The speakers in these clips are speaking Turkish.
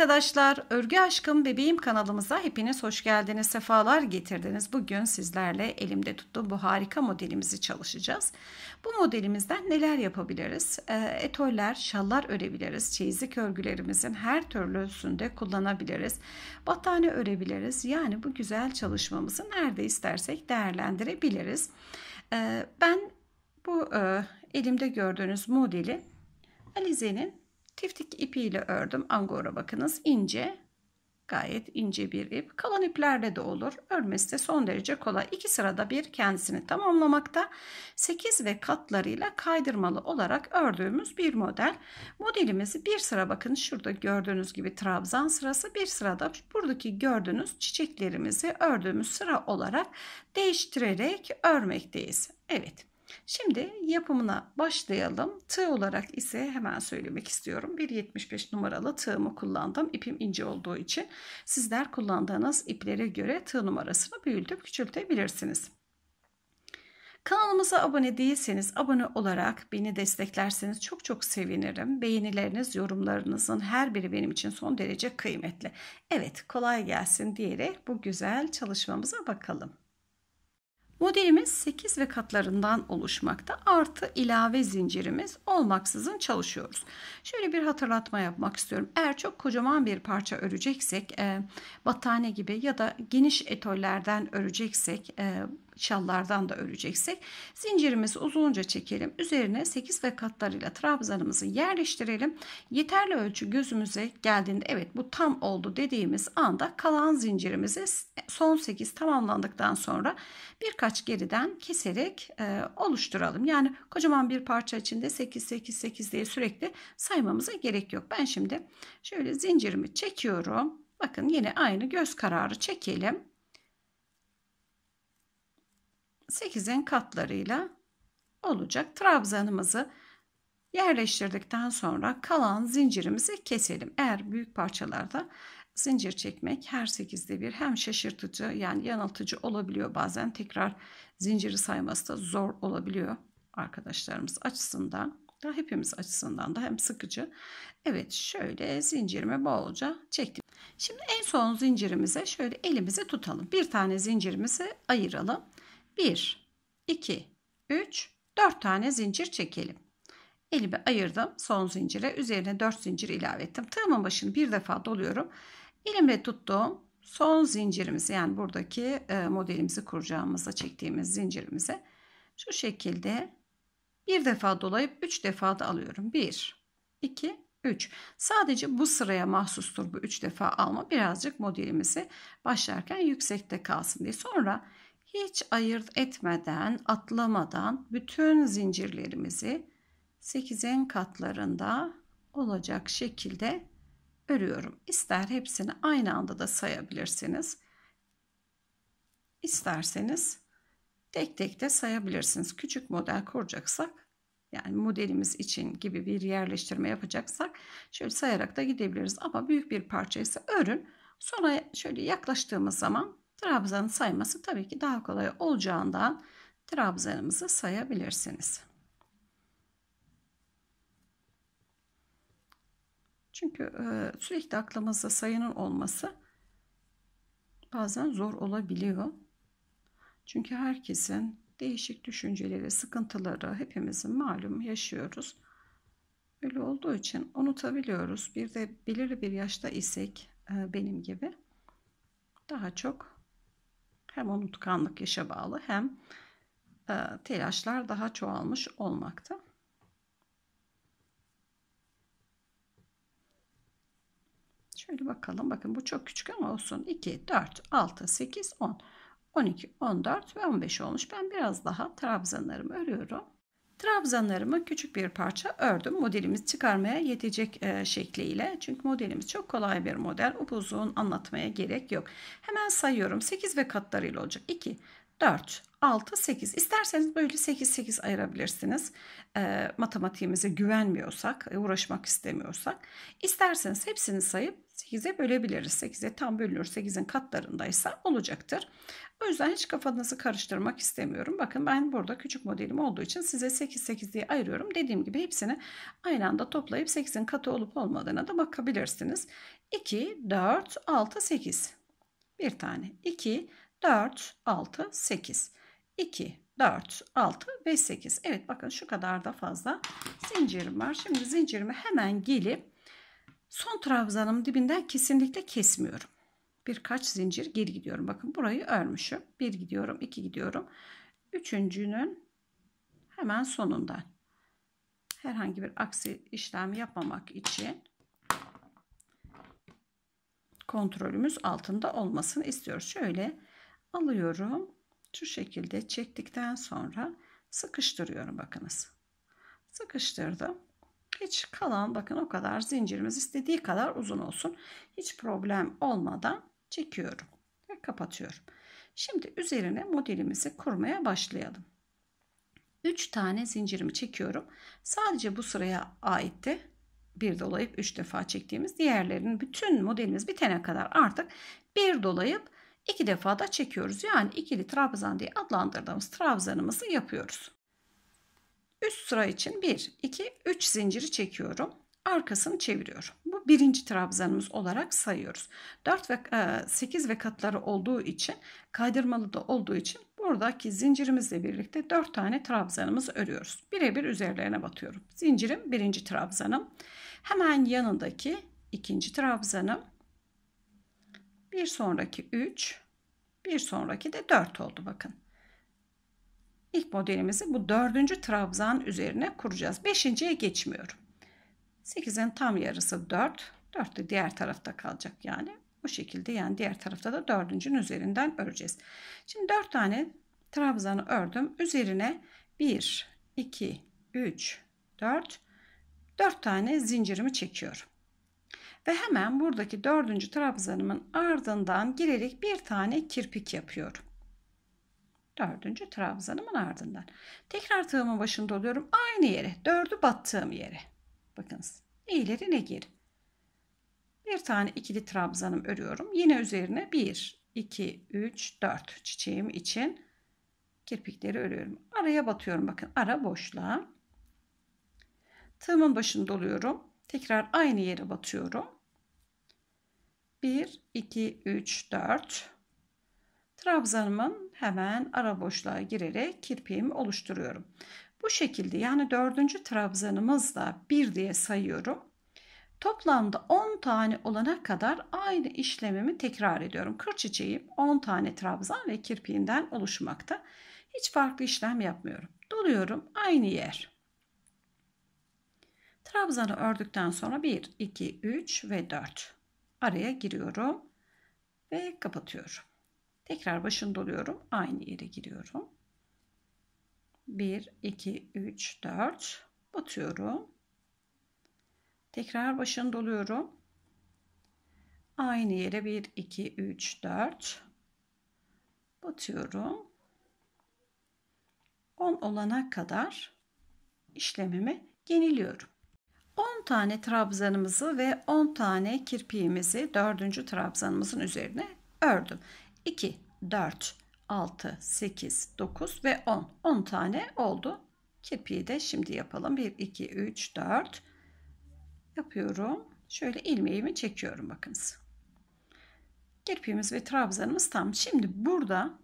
arkadaşlar, Örgü Aşkım Bebeğim kanalımıza hepiniz hoş geldiniz, sefalar getirdiniz. Bugün sizlerle elimde tuttuğum bu harika modelimizi çalışacağız. Bu modelimizden neler yapabiliriz? Ee, etoller, şallar örebiliriz, çeyizlik örgülerimizin her türlüsünde kullanabiliriz. Battaniye örebiliriz. Yani bu güzel çalışmamızı nerede istersek değerlendirebiliriz. Ee, ben bu e, elimde gördüğünüz modeli Alize'nin Tiftik ipiyle ördüm. Angora bakınız ince. Gayet ince bir ip. Kalın iplerde de olur. Örmesi de son derece kolay. İki sırada bir kendisini tamamlamakta. 8 ve katlarıyla kaydırmalı olarak ördüğümüz bir model. Modelimizi bir sıra bakın şurada gördüğünüz gibi trabzan sırası. Bir sırada buradaki gördüğünüz çiçeklerimizi ördüğümüz sıra olarak değiştirerek örmekteyiz. Evet. Şimdi yapımına başlayalım. Tığ olarak ise hemen söylemek istiyorum. 1.75 numaralı tığımı kullandım. İpim ince olduğu için sizler kullandığınız iplere göre tığ numarasını büyütüp küçültebilirsiniz. Kanalımıza abone değilseniz abone olarak beni desteklerseniz çok çok sevinirim. Beğenileriniz, yorumlarınızın her biri benim için son derece kıymetli. Evet kolay gelsin diyerek bu güzel çalışmamıza bakalım. Modelimiz 8 ve katlarından oluşmakta. Artı ilave zincirimiz olmaksızın çalışıyoruz. Şöyle bir hatırlatma yapmak istiyorum. Eğer çok kocaman bir parça öreceksek e, battaniye gibi ya da geniş etollerden öreceksek e, Çallardan da öreceksek zincirimizi uzunca çekelim. Üzerine 8 ve katlarıyla trabzanımızı yerleştirelim. Yeterli ölçü gözümüze geldiğinde evet bu tam oldu dediğimiz anda kalan zincirimizi son 8 tamamlandıktan sonra birkaç geriden keserek e, oluşturalım. Yani kocaman bir parça içinde 8 8 8 diye sürekli saymamıza gerek yok. Ben şimdi şöyle zincirimi çekiyorum. Bakın yine aynı göz kararı çekelim. 8'in katlarıyla olacak. Trabzanımızı yerleştirdikten sonra kalan zincirimizi keselim. Eğer büyük parçalarda zincir çekmek her 8'de bir hem şaşırtıcı yani yanıltıcı olabiliyor. Bazen tekrar zinciri sayması da zor olabiliyor arkadaşlarımız açısından da hepimiz açısından da hem sıkıcı. Evet şöyle zincirimi bolca çektim. Şimdi en son zincirimize şöyle elimizi tutalım. Bir tane zincirimizi ayıralım. 1, 2, 3, 4 tane zincir çekelim. Elimi ayırdım son zincire. Üzerine 4 zincir ilave ettim. Tığımın başını bir defa doluyorum. Elimle tuttuğum son zincirimizi yani buradaki e, modelimizi kuracağımızda çektiğimiz zincirimizi şu şekilde bir defa dolayıp 3 defa da alıyorum. 1, 2, 3. Sadece bu sıraya mahsustur bu 3 defa alma. Birazcık modelimizi başlarken yüksekte kalsın diye. Sonra hiç ayırt etmeden, atlamadan bütün zincirlerimizi 8'in katlarında olacak şekilde örüyorum. İster hepsini aynı anda da sayabilirsiniz. İsterseniz tek tek de sayabilirsiniz. Küçük model kuracaksak yani modelimiz için gibi bir yerleştirme yapacaksak şöyle sayarak da gidebiliriz. Ama büyük bir parçaysa örün. Sonra şöyle yaklaştığımız zaman Trabzan'ı sayması tabii ki daha kolay olacağından trabzanımızı sayabilirsiniz. Çünkü e, sürekli aklımızda sayının olması bazen zor olabiliyor. Çünkü herkesin değişik düşünceleri, sıkıntıları hepimizin malum yaşıyoruz. Öyle olduğu için unutabiliyoruz. Bir de belirli bir yaşta isek e, benim gibi daha çok hem unutkanlık yaşa bağlı hem e, telaşlar daha çoğalmış olmakta. Şöyle bakalım. Bakın bu çok küçük ama olsun. 2, 4, 6, 8, 10, 12, 14 ve 15 olmuş. Ben biraz daha trabzanlarımı örüyorum. Trabzanlarımı küçük bir parça ördüm. Modelimiz çıkarmaya yetecek e, şekliyle. Çünkü modelimiz çok kolay bir model. Upuzun anlatmaya gerek yok. Hemen sayıyorum. 8 ve katlarıyla olacak. 2, 4, 6, 8. İsterseniz böyle 8, 8 ayırabilirsiniz. E, matematiğimize güvenmiyorsak, e, uğraşmak istemiyorsak. İsterseniz hepsini sayıp 8'e bölebiliriz. 8'e tam bölünür 8'in katlarındaysa olacaktır. O yüzden hiç kafanızı karıştırmak istemiyorum. Bakın ben burada küçük modelim olduğu için size 8 8 diye ayırıyorum. Dediğim gibi hepsini aynı anda toplayıp 8'in katı olup olmadığına da bakabilirsiniz. 2 4 6 8 bir tane 2 4 6 8 2 4, 6 ve 8. Evet bakın şu kadar da fazla zincirim var. Şimdi zincirimi hemen gelip Son trabzanın dibinden kesinlikle kesmiyorum. Birkaç zincir geri gidiyorum. Bakın burayı örmüşüm. Bir gidiyorum, iki gidiyorum. Üçüncünün hemen sonundan. Herhangi bir aksi işlem yapmamak için kontrolümüz altında olmasını istiyoruz. Şöyle alıyorum. Şu şekilde çektikten sonra sıkıştırıyorum bakınız. Sıkıştırdım. Hiç kalan bakın o kadar zincirimiz istediği kadar uzun olsun. Hiç problem olmadan çekiyorum ve kapatıyorum. Şimdi üzerine modelimizi kurmaya başlayalım. 3 tane zincirimi çekiyorum. Sadece bu sıraya aitti. Bir dolayıp 3 defa çektiğimiz diğerlerinin bütün modelimiz bitene kadar artık bir dolayıp 2 defa da çekiyoruz. Yani ikili trabzan diye adlandırdığımız trabzanımızı yapıyoruz. Üst sıra için 1, 2, 3 zinciri çekiyorum. Arkasını çeviriyorum. Bu birinci trabzanımız olarak sayıyoruz. 4 ve 8 e, ve katları olduğu için kaydırmalı da olduğu için buradaki zincirimizle birlikte 4 tane trabzanımızı örüyoruz. Birebir üzerlerine batıyorum. Zincirim birinci trabzanım. Hemen yanındaki ikinci trabzanım. Bir sonraki 3, bir sonraki de 4 oldu bakın. İlk modelimizi bu dördüncü trabzan üzerine kuracağız. Beşinciye geçmiyorum. Sekizin tam yarısı dört. Dört de diğer tarafta kalacak yani. Bu şekilde yani diğer tarafta da dördüncünün üzerinden öreceğiz. Şimdi dört tane trabzanı ördüm. Üzerine bir, iki, üç, dört. Dört tane zincirimi çekiyorum. Ve hemen buradaki dördüncü trabzanımın ardından girerek bir tane kirpik yapıyorum. Dördüncü trabzanımın ardından. Tekrar tığımın başında oluyorum. Aynı yere. Dördü battığım yere. Bakınız. Ne ileri ne geri. Bir tane ikili trabzanım örüyorum. Yine üzerine bir iki üç dört çiçeğim için kirpikleri örüyorum. Araya batıyorum. Bakın ara boşluğa. Tığımın başını doluyorum. Tekrar aynı yere batıyorum. 1, 2, 3, 4. Trabzanımın hemen ara boşluğa girerek kirpiğimi oluşturuyorum. Bu şekilde yani dördüncü trabzanımızla bir diye sayıyorum. Toplamda 10 tane olana kadar aynı işlemimi tekrar ediyorum. Kır çiçeğim 10 tane trabzan ve kirpiğinden oluşmakta. Hiç farklı işlem yapmıyorum. Doluyorum aynı yer. Trabzanı ördükten sonra 1, 2, 3 ve 4 araya giriyorum ve kapatıyorum. Tekrar başını doluyorum. Aynı yere giriyorum. 1, 2, 3, 4 batıyorum. Tekrar başını doluyorum. Aynı yere 1, 2, 3, 4 batıyorum. 10 olana kadar işlemimi yeniliyorum. 10 tane trabzanımızı ve 10 tane kirpiğimizi 4. trabzanımızın üzerine ördüm. 2 4, 6, 8, 9 ve 10. 10 tane oldu. Kirpiği de şimdi yapalım. 1, 2, 3, 4 yapıyorum. Şöyle ilmeğimi çekiyorum bakınız. Kirpiğimiz ve trabzanımız tam. Şimdi burada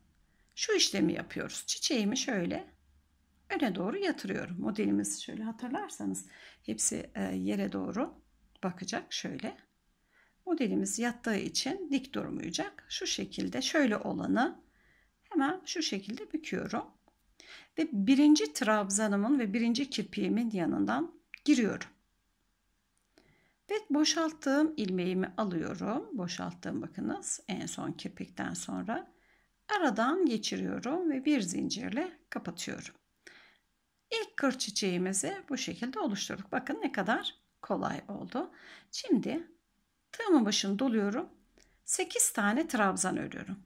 şu işlemi yapıyoruz. Çiçeğimi şöyle öne doğru yatırıyorum. Modelimiz şöyle hatırlarsanız hepsi e, yere doğru bakacak şöyle. Modelimiz yattığı için dik durmayacak. Şu şekilde şöyle olanı hemen şu şekilde büküyorum. Ve birinci trabzanımın ve birinci kirpiğimin yanından giriyorum. Ve boşalttığım ilmeğimi alıyorum. Boşalttığım bakınız en son kirpikten sonra aradan geçiriyorum ve bir zincirle kapatıyorum. İlk kır çiçeğimizi bu şekilde oluşturduk. Bakın ne kadar kolay oldu. Şimdi Tığımın başını doluyorum. 8 tane trabzan örüyorum.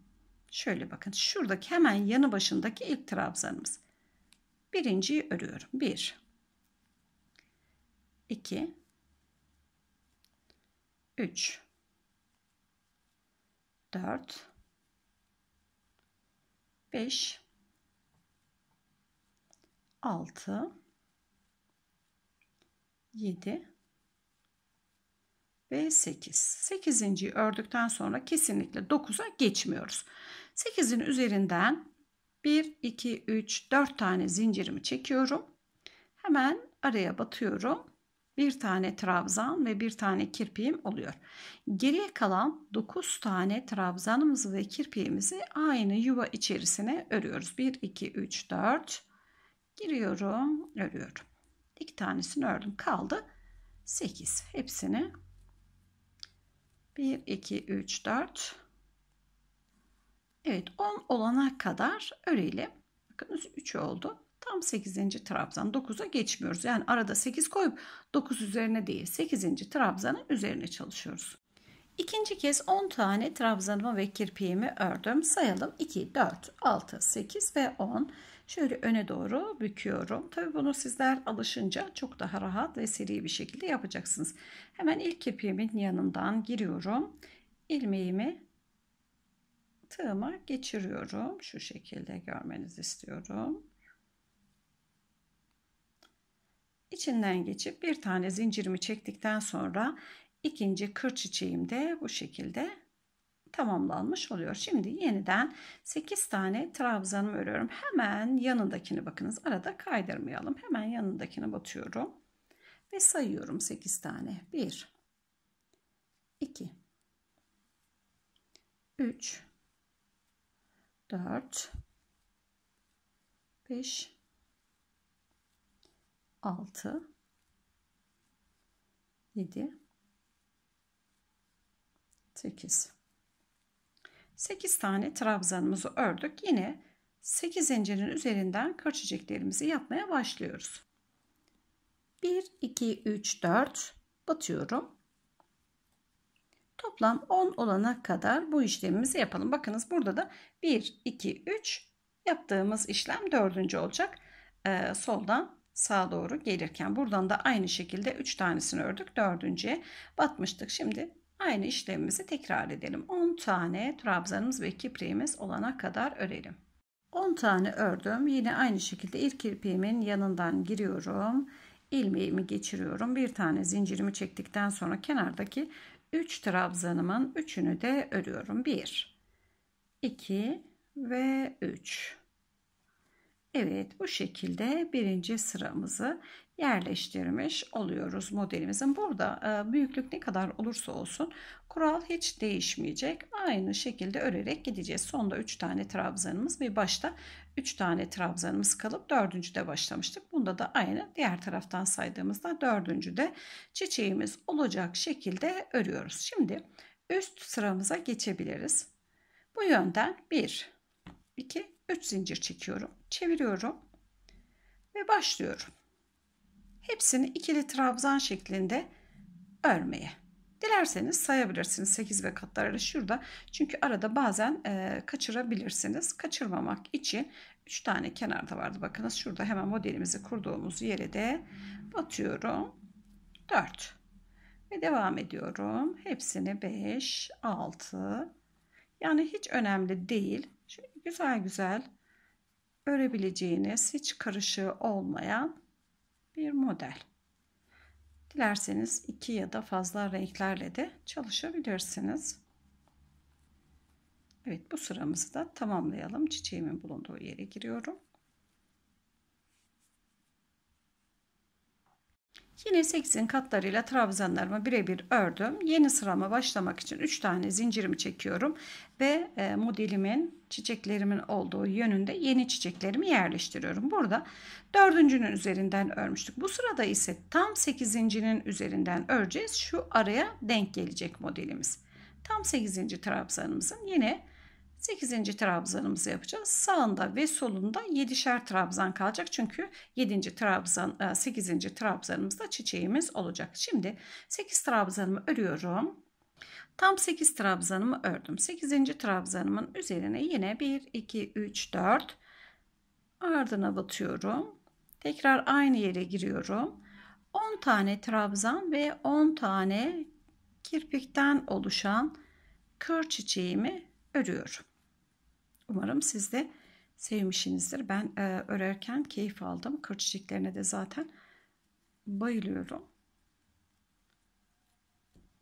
Şöyle bakın şuradaki hemen yanı başındaki ilk trabzanımız. Birinciyi örüyorum. 1 2 3 4 5 6 7 ve 8. 8. ördükten sonra kesinlikle 9'a geçmiyoruz. 8'in üzerinden 1, 2, 3, 4 tane zincirimi çekiyorum. Hemen araya batıyorum. Bir tane trabzan ve bir tane kirpiğim oluyor. Geriye kalan 9 tane trabzanımızı ve kirpiğimizi aynı yuva içerisine örüyoruz. 1, 2, 3, 4 giriyorum, örüyorum. 2 tanesini ördüm. Kaldı 8. Hepsini 1, 2, 3, 4. Evet 10 olana kadar örelim. Bakınız 3 oldu. Tam 8. trabzan 9'a geçmiyoruz. Yani arada 8 koyup 9 üzerine değil 8. trabzanın üzerine çalışıyoruz. İkinci kez 10 tane trabzanımı ve kirpiğimi ördüm. Sayalım 2, 4, 6, 8 ve 10. Şöyle öne doğru büküyorum. Tabii bunu sizler alışınca çok daha rahat ve seri bir şekilde yapacaksınız. Hemen ilk ipimin yanından giriyorum. İlmeğimi tığıma geçiriyorum. Şu şekilde görmenizi istiyorum. İçinden geçip bir tane zincirimi çektikten sonra ikinci kır çiçeğimde bu şekilde tamamlanmış oluyor. Şimdi yeniden 8 tane trabzanımı örüyorum. Hemen yanındakini bakınız arada kaydırmayalım. Hemen yanındakini batıyorum ve sayıyorum 8 tane. 1 2 3 4 5 6 7 8 8 tane trabzanımızı ördük. Yine 8 zincirin üzerinden kırçiciklerimizi yapmaya başlıyoruz. 1, 2, 3, 4 batıyorum. Toplam 10 olana kadar bu işlemimizi yapalım. Bakınız burada da 1, 2, 3 yaptığımız işlem 4. olacak. Ee, soldan sağa doğru gelirken buradan da aynı şekilde 3 tanesini ördük. Dördüncüye batmıştık. Şimdi Aynı işlemimizi tekrar edelim. 10 tane trabzanımız ve kipriğimiz olana kadar örelim. 10 tane ördüm. Yine aynı şekilde ilk kirpiğimin yanından giriyorum. ilmeğimi geçiriyorum. Bir tane zincirimi çektikten sonra kenardaki 3 trabzanımın 3'ünü de örüyorum. 1 2 ve 3 Evet bu şekilde birinci sıramızı yerleştirmiş oluyoruz modelimizin. Burada e, büyüklük ne kadar olursa olsun kural hiç değişmeyecek. Aynı şekilde örerek gideceğiz. Sonda 3 tane trabzanımız bir başta 3 tane trabzanımız kalıp dördüncüde başlamıştık. Bunda da aynı diğer taraftan saydığımızda dördüncüde çiçeğimiz olacak şekilde örüyoruz. Şimdi üst sıramıza geçebiliriz. Bu yönden 1, 2, 3 zincir çekiyorum. Çeviriyorum ve başlıyorum. Hepsini ikili trabzan şeklinde örmeye. Dilerseniz sayabilirsiniz 8 ve katlarıyla şurada. Çünkü arada bazen e, kaçırabilirsiniz. Kaçırmamak için 3 tane kenarda vardı. Bakınız şurada hemen modelimizi kurduğumuz yere de batıyorum. 4 ve devam ediyorum. Hepsini 5, 6 yani hiç önemli değil. Şöyle güzel güzel örebileceğiniz hiç karışığı olmayan bir model. Dilerseniz iki ya da fazla renklerle de çalışabilirsiniz. Evet bu sıramızı da tamamlayalım. Çiçeğimin bulunduğu yere giriyorum. Yine 8'in katlarıyla trabzanlarımı birebir ördüm. Yeni sırama başlamak için 3 tane zincirimi çekiyorum ve e, modelimin çiçeklerimin olduğu yönünde yeni çiçeklerimi yerleştiriyorum. Burada dördüncünün üzerinden örmüştük. Bu sırada ise tam 8.'nin üzerinden öreceğiz. Şu araya denk gelecek modelimiz. Tam 8. trabzanımızın yine 8. trabzanımızı yapacağız. Sağında ve solunda 7'şer trabzan kalacak. Çünkü 7. trabzan 8. E, trabzanımızda çiçeğimiz olacak. Şimdi 8 trabzanımı örüyorum. Tam 8 trabzanımı ördüm. 8. trabzanımın üzerine yine 1 2 3 4 ardına batıyorum. Tekrar aynı yere giriyorum. 10 tane trabzan ve 10 tane kirpikten oluşan kır çiçeğimi örüyorum. Umarım siz de sevmişsinizdir. Ben e, örerken keyif aldım. Kır çiçeklerine de zaten bayılıyorum.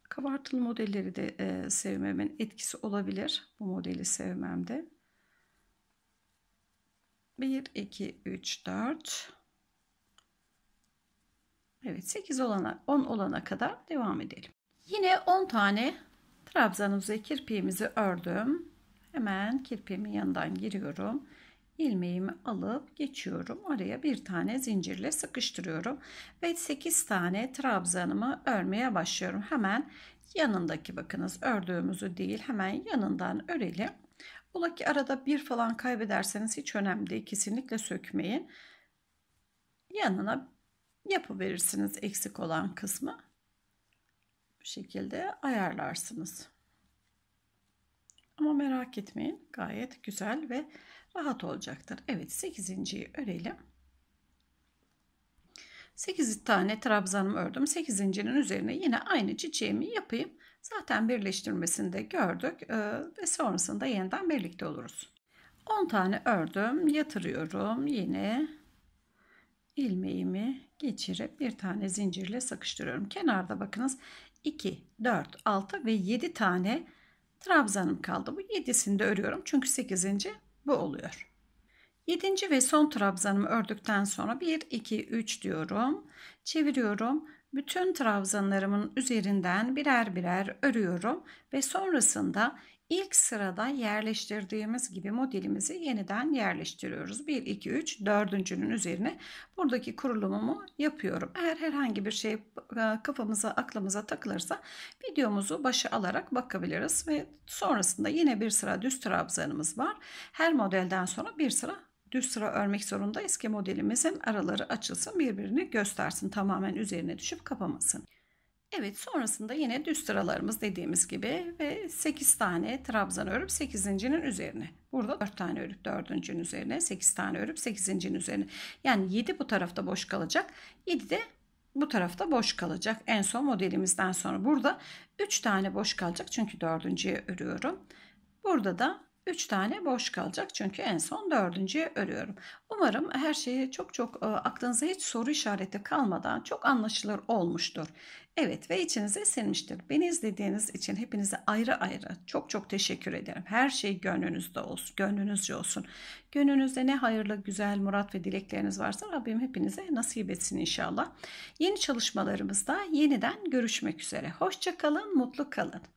Kabartılı modelleri de e, sevmemin etkisi olabilir. Bu modeli sevmemde. 1, 2, 3, 4. Evet 8 olana 10 olana kadar devam edelim. Yine 10 tane Trabzanımızı, kirpiğimizi ördüm. Hemen kirpiğimin yanından giriyorum. Ilmeğimi alıp geçiyorum. araya bir tane zincirle sıkıştırıyorum. Ve 8 tane trabzanımı örmeye başlıyorum. Hemen yanındaki bakınız ördüğümüzü değil hemen yanından örelim. Ola ki arada bir falan kaybederseniz hiç önemli değil. Kesinlikle sökmeyin. Yanına yapı verirsiniz eksik olan kısmı şekilde ayarlarsınız. Ama merak etmeyin gayet güzel ve rahat olacaktır. Evet 8.yi örelim. 8 tane trabzanımı ördüm. 8.'nin üzerine yine aynı çiçeğimi yapayım. Zaten birleştirmesinde gördük ee, ve sonrasında yeniden birlikte oluruz. 10 tane ördüm. Yatırıyorum. Yine ilmeğimi geçirip bir tane zincirle sıkıştırıyorum. Kenarda bakınız 2, 4, 6 ve 7 tane trabzanım kaldı. Bu 7'sini de örüyorum çünkü 8. bu oluyor. 7. ve son trabzanımı ördükten sonra 1, 2, 3 diyorum. Çeviriyorum. Bütün trabzanlarımın üzerinden birer birer örüyorum ve sonrasında İlk sırada yerleştirdiğimiz gibi modelimizi yeniden yerleştiriyoruz. 1, 2, 3, dördüncünün üzerine buradaki kurulumumu yapıyorum. Eğer herhangi bir şey e, kafamıza, aklımıza takılırsa videomuzu başa alarak bakabiliriz. Ve sonrasında yine bir sıra düz trabzanımız var. Her modelden sonra bir sıra düz sıra örmek zorunda. Eski modelimizin araları açılsın birbirini göstersin. Tamamen üzerine düşüp kapamasın. Evet sonrasında yine düz sıralarımız dediğimiz gibi ve 8 tane trabzan örüp 8.'nin üzerine. Burada 4 tane örüp 4.'ün üzerine 8 tane örüp 8.'nin üzerine. Yani 7 bu tarafta boş kalacak. 7 de bu tarafta boş kalacak. En son modelimizden sonra burada 3 tane boş kalacak. Çünkü dördüncüye örüyorum. Burada da 3 tane boş kalacak çünkü en son dördüncüye örüyorum. Umarım her şeyi çok çok e, aklınıza hiç soru işareti kalmadan çok anlaşılır olmuştur. Evet ve içinize sinmiştir. Beni izlediğiniz için hepinize ayrı ayrı çok çok teşekkür ederim. Her şey gönlünüzde olsun, gönlünüzce olsun. Gönlünüzde ne hayırlı, güzel murat ve dilekleriniz varsa Rabbim hepinize nasip etsin inşallah. Yeni çalışmalarımızda yeniden görüşmek üzere. Hoşça kalın, mutlu kalın.